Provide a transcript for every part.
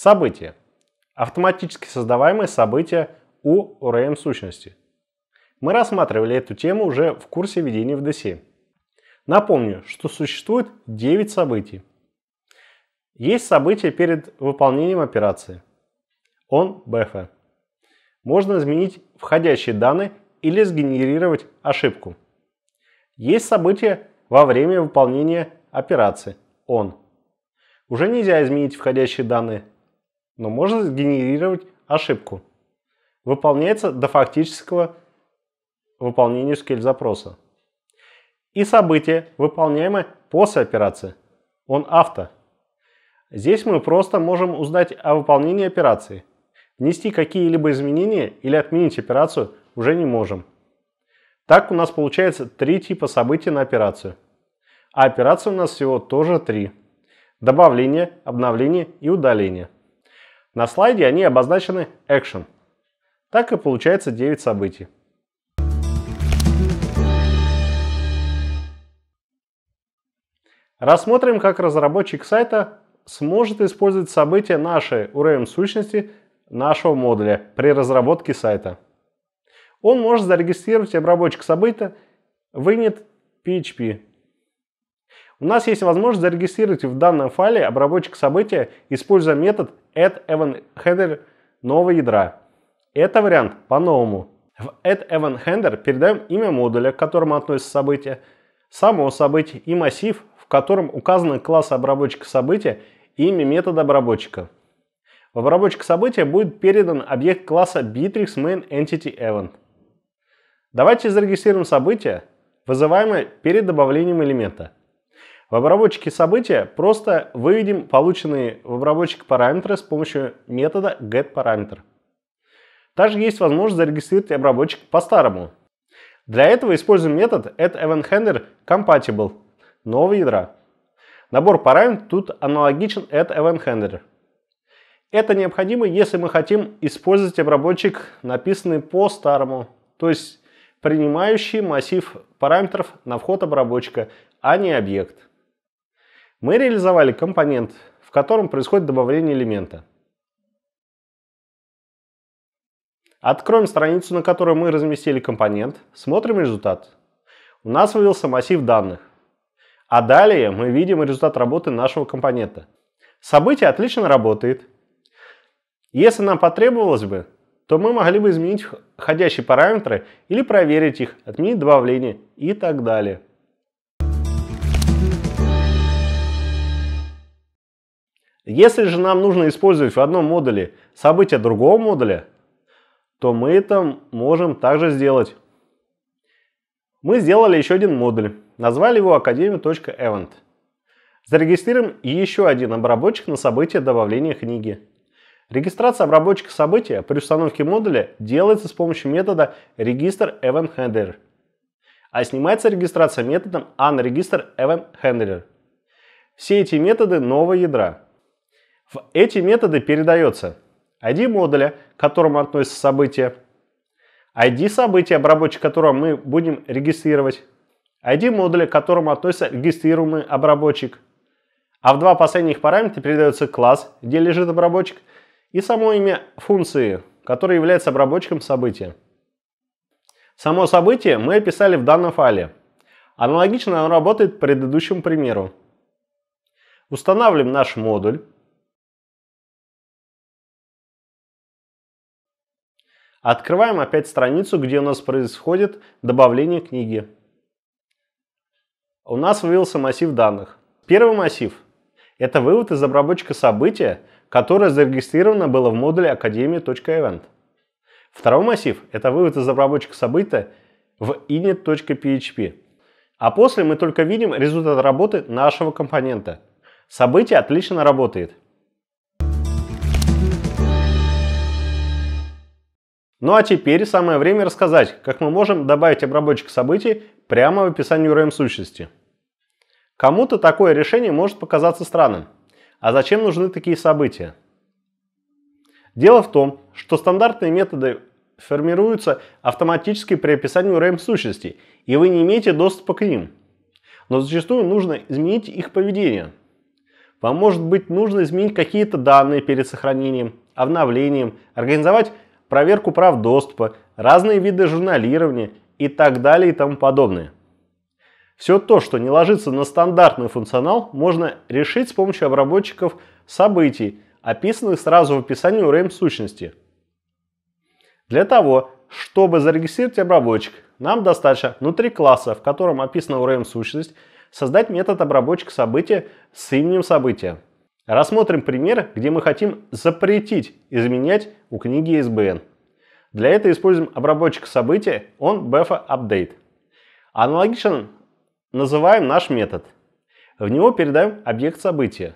События. Автоматически создаваемые события у ORM сущности. Мы рассматривали эту тему уже в курсе введения в DSE. Напомню, что существует 9 событий. Есть событие перед выполнением операции. Он БФ. Можно изменить входящие данные или сгенерировать ошибку. Есть событие во время выполнения операции. Он. Уже нельзя изменить входящие данные, но можно сгенерировать ошибку. Выполняется до фактического выполнения SQL-запроса. И событие, выполняемое после операции. Он авто. Здесь мы просто можем узнать о выполнении операции. Внести какие-либо изменения или отменить операцию уже не можем. Так у нас получается три типа событий на операцию. А операции у нас всего тоже три. Добавление, обновление и удаление. На слайде они обозначены Action. Так и получается 9 событий. Рассмотрим, как разработчик сайта сможет использовать события нашей уровень сущности нашего модуля при разработке сайта. Он может зарегистрировать обработчик события в PHP у нас есть возможность зарегистрировать в данном файле обработчик события, используя метод add нового ядра. Это вариант по-новому. В add передаем имя модуля, к которому относится событие, само событие и массив, в котором указаны классы обработчика события и имя метода обработчика. В обработчик события будет передан объект класса Bitrix.Main.EntityEvent. Давайте зарегистрируем событие, вызываемое перед добавлением элемента – в обработчике события просто выведем полученные в обработчик параметры с помощью метода getParameter. Также есть возможность зарегистрировать обработчик по-старому. Для этого используем метод addEventHandler нового ядра. Набор параметров тут аналогичен addEventHandler. Это необходимо, если мы хотим использовать обработчик, написанный по-старому, то есть принимающий массив параметров на вход обработчика, а не объект мы реализовали компонент, в котором происходит добавление элемента. Откроем страницу, на которой мы разместили компонент, смотрим результат. У нас вывелся массив данных. А далее мы видим результат работы нашего компонента. Событие отлично работает. Если нам потребовалось бы, то мы могли бы изменить входящие параметры или проверить их, отменить добавление и так далее. Если же нам нужно использовать в одном модуле события другого модуля, то мы это можем также сделать. Мы сделали еще один модуль, назвали его academia.event. Зарегистрируем еще один обработчик на событие добавления книги. Регистрация обработчика события при установке модуля делается с помощью метода register event handler, а снимается регистрация методом unregister event handler. Все эти методы нового ядра – в эти методы передается ID модуля, к которому относится событие, ID события, обработчик которого мы будем регистрировать, ID модуля, к которому относится регистрируемый обработчик, а в два последних параметра передается класс, где лежит обработчик, и само имя функции, которая является обработчиком события. Само событие мы описали в данном файле. Аналогично оно работает по предыдущему примеру. Устанавливаем наш модуль. Открываем опять страницу, где у нас происходит добавление книги. У нас вывелся массив данных. Первый массив – это вывод из обработчика события, которое зарегистрировано было в модуле academy.event. Второй массив – это вывод из обработчика события в init.php. А после мы только видим результат работы нашего компонента. Событие отлично работает – Ну а теперь самое время рассказать, как мы можем добавить обработчик событий прямо в описании URM сущности. Кому-то такое решение может показаться странным. А зачем нужны такие события? Дело в том, что стандартные методы формируются автоматически при описании URM сущности и вы не имеете доступа к ним. Но зачастую нужно изменить их поведение. Вам может быть нужно изменить какие-то данные перед сохранением, обновлением, организовать проверку прав доступа, разные виды журналирования и так далее и тому подобное. Все то, что не ложится на стандартный функционал, можно решить с помощью обработчиков событий, описанных сразу в описании URM сущности. Для того, чтобы зарегистрировать обработчик, нам достаточно внутри класса, в котором описана URM сущность, создать метод обработчик события с именем события. Рассмотрим пример, где мы хотим запретить изменять у книги SBN. Для этого используем обработчик события, он BFA Update. Аналогично называем наш метод. В него передаем объект события.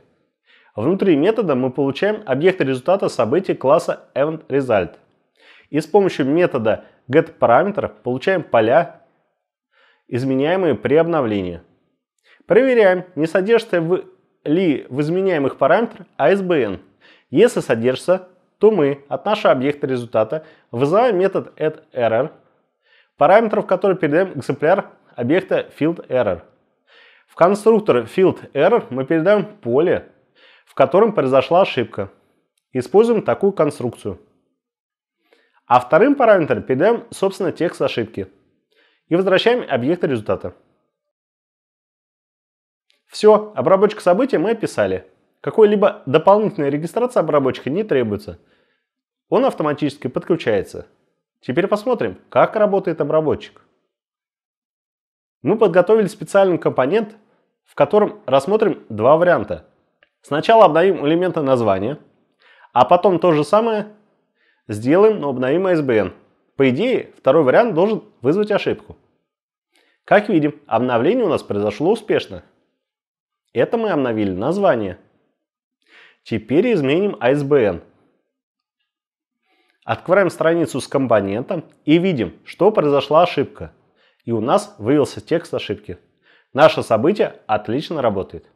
Внутри метода мы получаем объект результата события класса EventResult. И с помощью метода getParameter получаем поля, изменяемые при обновлении. Проверяем, не содержится в ли в изменяемых параметр ISBN. А Если содержится, то мы от нашего объекта результата вызываем метод addError, параметров который передаем экземпляр объекта fieldError. В конструктор fieldError мы передаем поле, в котором произошла ошибка. Используем такую конструкцию. А вторым параметром передаем, собственно, текст ошибки. И возвращаем объект результата. Все, обработчик событий мы описали. Какой-либо дополнительная регистрация обработчика не требуется. Он автоматически подключается. Теперь посмотрим, как работает обработчик. Мы подготовили специальный компонент, в котором рассмотрим два варианта. Сначала обновим элемента названия, а потом то же самое сделаем, но обновим ISBN. По идее, второй вариант должен вызвать ошибку. Как видим, обновление у нас произошло успешно. Это мы обновили название. Теперь изменим ISBN. Открываем страницу с компонентом и видим, что произошла ошибка. И у нас вывелся текст ошибки. Наше событие отлично работает.